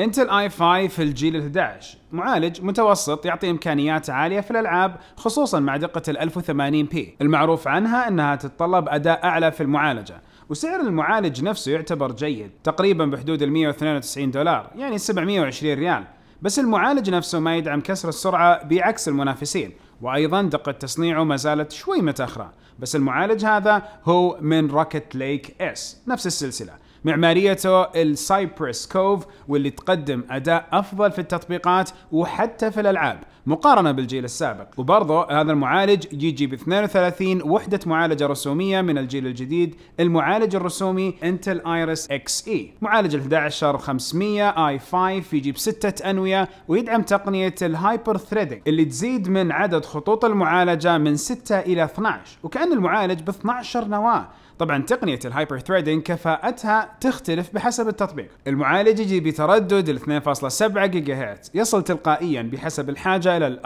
انتل اي 5 في الجيل ال 11 معالج متوسط يعطي امكانيات عاليه في الالعاب خصوصا مع دقه ال 1080 بي المعروف عنها انها تتطلب اداء اعلى في المعالجه وسعر المعالج نفسه يعتبر جيد تقريبا بحدود ال 192 دولار يعني 720 ريال بس المعالج نفسه ما يدعم كسر السرعه بعكس المنافسين وايضا دقه تصنيعه ما زالت شوي متاخره بس المعالج هذا هو من روكت ليك اس نفس السلسله معماريته السايبرس كوف واللي تقدم اداء افضل في التطبيقات وحتى في الالعاب مقارنه بالجيل السابق وبرضه هذا المعالج يجي ب 32 وحده معالجه رسوميه من الجيل الجديد المعالج الرسومي انتل ايرس اكس اي معالج 11500 اي 5 يجي 6 انويه ويدعم تقنيه الهايبر ثريدنج اللي تزيد من عدد خطوط المعالجه من 6 الى 12 وكان المعالج ب 12 نواه طبعا تقنية الهايبر ثريدنج كفاءتها تختلف بحسب التطبيق المعالج يجي بتردد 2.7 جيجا هرتز يصل تلقائيا بحسب الحاجة إلى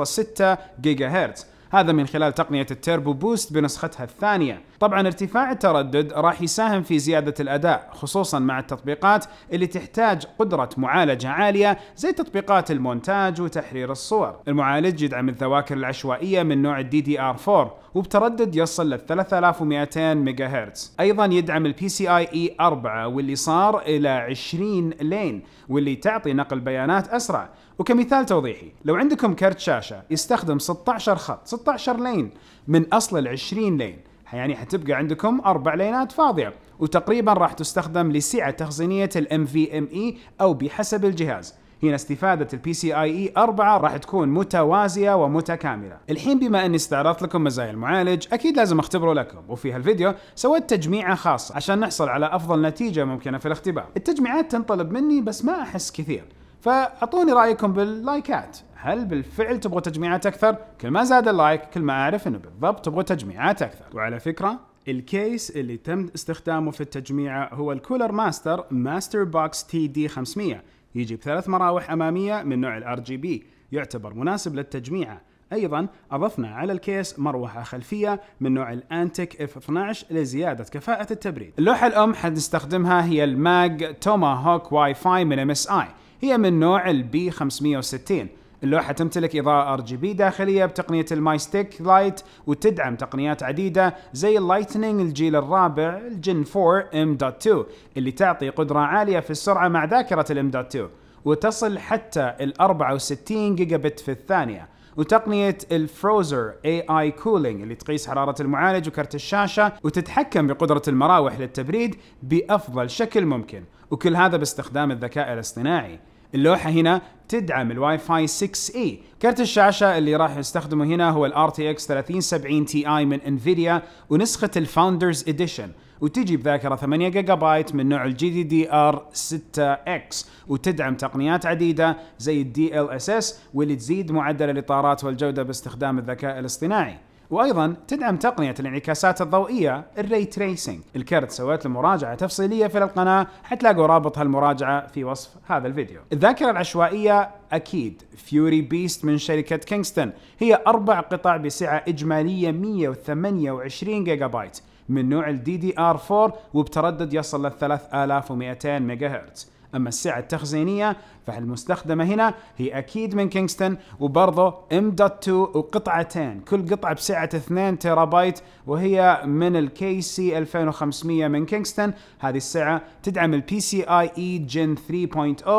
4.6 جيجا هرتز هذا من خلال تقنية التيربو بوست بنسختها الثانية طبعا ارتفاع التردد راح يساهم في زيادة الأداء خصوصا مع التطبيقات اللي تحتاج قدرة معالجة عالية زي تطبيقات المونتاج وتحرير الصور المعالج يدعم الذواكر العشوائية من نوع الدي دي ار 4 وبتردد يصل لل 3200 ميجا هرتز ايضا يدعم البي سي اي اي 4 واللي صار الى 20 لين واللي تعطي نقل بيانات اسرع وكمثال توضيحي لو عندكم كرت شاشة يستخدم 16 خط 16 لين من اصل ال 20 لين يعني حتبقى عندكم اربع لينات فاضيه وتقريبا راح تستخدم لسعه تخزينيه الام في ام اي او بحسب الجهاز هنا استفادة البي سي اي اي 4 راح تكون متوازية ومتكاملة. الحين بما اني استعرضت لكم مزايا المعالج اكيد لازم اختبره لكم وفي هالفيديو سويت تجميعة خاصة عشان نحصل على افضل نتيجة ممكنة في الاختبار. التجميعات تنطلب مني بس ما احس كثير. فاعطوني رايكم باللايكات هل بالفعل تبغوا تجميعات اكثر؟ كل ما زاد اللايك كل ما اعرف انه بالضبط تبغوا تجميعات اكثر. وعلى فكره الكيس اللي تم استخدامه في التجميعه هو الكولر ماستر ماستر بوكس تي دي 500 يجي بثلاث مراوح اماميه من نوع الار جي بي يعتبر مناسب للتجميعه ايضا اضفنا على الكيس مروحه خلفيه من نوع الانتك اف 12 لزياده كفاءه التبريد اللوحه الام حنستخدمها هي الماج توما هوك واي فاي من ام اس اي هي من نوع البي 560 اللوحة تمتلك إضاءة RGB داخلية بتقنية الماي ستيك لايت وتدعم تقنيات عديدة زي اللايتنينج الجيل الرابع الجن 4 M.2 اللي تعطي قدرة عالية في السرعة مع ذاكرة ال M.2 وتصل حتى ال 64 جيجا بت في الثانية وتقنية الفروزر اي اي كولينج اللي تقيس حرارة المعالج وكرت الشاشة وتتحكم بقدرة المراوح للتبريد بأفضل شكل ممكن وكل هذا باستخدام الذكاء الاصطناعي اللوحة هنا تدعم الواي فاي 6 اي كرت الشاشة اللي راح يستخدمه هنا هو ال RTX 3070 Ti من انفيديا ونسخة الفاوندرز اديشن وتجي بذاكرة 8 جيجا بايت من نوع الجي دي دي ار 6 اكس وتدعم تقنيات عديدة زي الدي ال اس اس واللي تزيد معدل الاطارات والجودة باستخدام الذكاء الاصطناعي وايضا تدعم تقنيه الانعكاسات الضوئيه الري تريسنج الكرت سويت له مراجعه تفصيليه في القناه حتلاقوا رابط هالمراجعه في وصف هذا الفيديو الذاكره العشوائيه اكيد فيوري بيست من شركه كينغستون هي اربع قطع بسعه اجماليه 128 جيجا بايت من نوع الدي دي ار 4 وبتردد يصل ل 3200 ميجا هرتز أما السعة التخزينية فالمستخدمة هنا هي أكيد من كينغستون وبرضه M.2 وقطعتين كل قطعة بسعة 2 تيرابايت وهي من الكي سي 2500 من كينغستون هذه السعة تدعم البي سي اي اي جن 3.0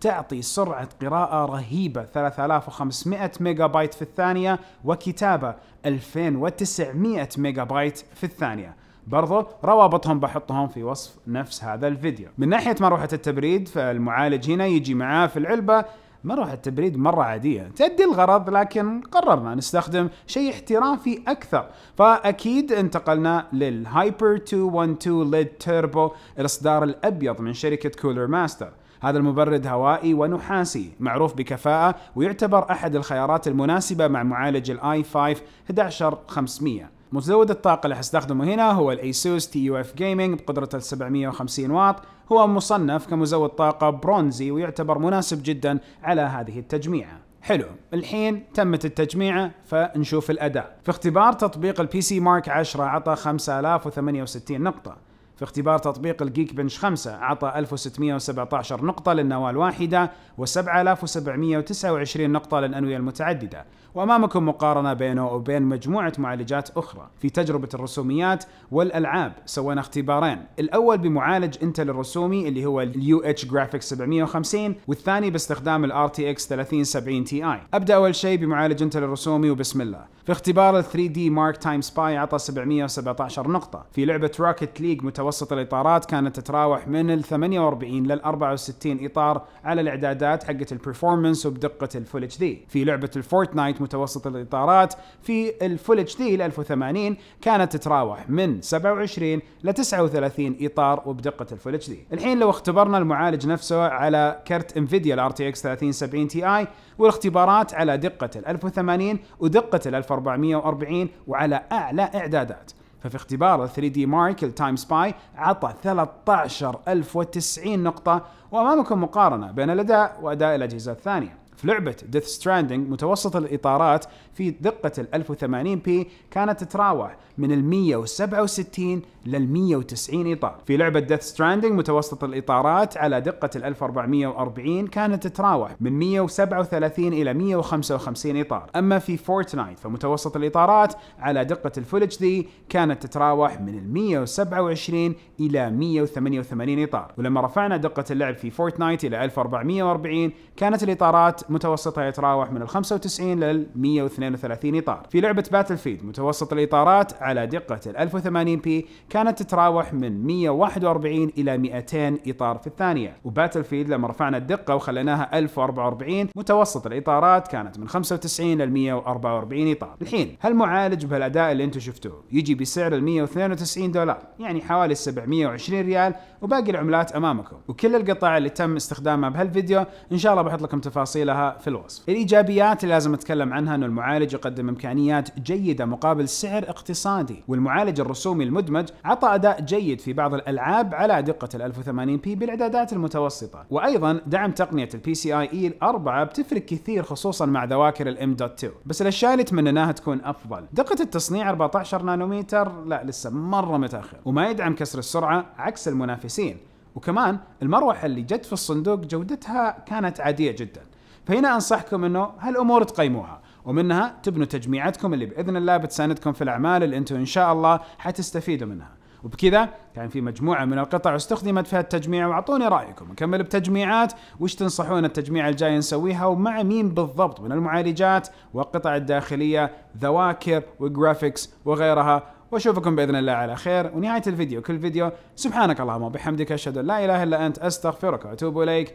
تعطي سرعة قراءة رهيبة 3500 ميجا بايت في الثانية وكتابة 2900 ميجا بايت في الثانية برضه روابطهم بحطهم في وصف نفس هذا الفيديو من ناحية مروحة التبريد فالمعالج هنا يجي معاه في العلبة مروحة تبريد مرة عادية تأدي الغرض لكن قررنا نستخدم شيء احترافي أكثر فأكيد انتقلنا للهايبر 212 ليد تيربو الإصدار الأبيض من شركة كولر ماستر هذا المبرد هوائي ونحاسي معروف بكفاءة ويعتبر أحد الخيارات المناسبة مع معالج الاي 5 11500 مزود الطاقة اللي حستخدمه هنا هو الايسوس تي يو اف جيمنج بقدرته 750 واط هو مصنف كمزود طاقة برونزي ويعتبر مناسب جدا على هذه التجميعة حلو الحين تمت التجميعة فنشوف الأداء في اختبار تطبيق البي سي مارك 10 عطى 5068 نقطة في اختبار تطبيق الجيك بنش 5 أعطى 1617 نقطة للنواة الواحدة و7729 نقطة للأنوية المتعددة وأمامكم مقارنة بينه وبين مجموعة معالجات أخرى في تجربة الرسوميات والألعاب سوينا اختبارين الأول بمعالج انتل الرسومي اللي هو اليو اتش جرافيكس 750 والثاني باستخدام تي RTX 3070 Ti أبدأ أول شيء بمعالج انتل الرسومي وبسم الله في اختبار ال 3 d مارك تايم سباي عطى 717 نقطة، في لعبة راكت ليج متوسط الإطارات كانت تتراوح من ال 48 لل 64 إطار على الإعدادات حقت البرفورمانس وبدقة الفول اتش دي، في لعبة الفورتنايت متوسط الإطارات في الفول اتش دي الـ 1080 كانت تتراوح من 27 ل 39 إطار وبدقة الفول اتش دي. الحين لو اختبرنا المعالج نفسه على كرت انفيديا ال RTX 3070 Ti والاختبارات على دقة ال 1080 ودقة ال 1440 وعلى اعلى اعدادات ففي اختبار 3 دي مارك التايم سباي عطى 13090 نقطة وأمامكم مقارنة بين الأداء وأداء الأجهزة الثانية في لعبة ديث ستراندنج متوسط الإطارات في دقة ال 1080 بي كانت تتراوح من ال 167 لل 190 إطار في لعبة ديث ستراندنج متوسط الإطارات على دقة ال 1440 كانت تتراوح من 137 إلى 155 إطار أما في فورتنايت فمتوسط الإطارات على دقة الفول اتش دي كانت تتراوح من ال 127 إلى 188 إطار ولما رفعنا دقة اللعب في فورتنايت إلى 1440 كانت الإطارات متوسطها يتراوح من ال 95 لل 132 اطار. في لعبة باتل فيد متوسط الاطارات على دقة ال 1080 بي كانت تتراوح من 141 الى 200 اطار في الثانية، وباتل فيد لما رفعنا الدقة وخليناها 1044 متوسط الاطارات كانت من 95 لل 144 اطار. الحين هالمعالج بهالاداء اللي انتم شفتوه يجي بسعر ال 192 دولار، يعني حوالي 720 ريال وباقي العملات امامكم، وكل القطع اللي تم استخدامها بهالفيديو ان شاء الله بحط لكم تفاصيلها في الوصف. الايجابيات اللي لازم اتكلم عنها انه المعالج يقدم امكانيات جيده مقابل سعر اقتصادي، والمعالج الرسومي المدمج عطى اداء جيد في بعض الالعاب على دقه ال 1080 بي بالاعدادات المتوسطه، وايضا دعم تقنيه البي سي اي اي 4 بتفرق كثير خصوصا مع ذواكر الام دوت 2 بس الاشياء اللي تمنناها تكون افضل دقه التصنيع 14 نانومتر لا لسه مره متاخر وما يدعم كسر السرعه عكس المنافسين وكمان المروحه اللي جت في الصندوق جودتها كانت عاديه جدا فهنا انصحكم انه هالامور تقيموها ومنها تبنوا تجميعاتكم اللي باذن الله بتساندكم في الاعمال اللي انتم ان شاء الله حتستفيدوا منها وبكذا كان في مجموعه من القطع استخدمت في التجميع واعطوني رايكم نكمل بتجميعات وش تنصحون التجميع الجاي نسويها ومع مين بالضبط من المعالجات والقطع الداخليه ذواكر وجرافيكس وغيرها واشوفكم باذن الله على خير ونهايه الفيديو كل فيديو سبحانك اللهم وبحمدك اشهد ان لا اله الا انت استغفرك واتوب اليك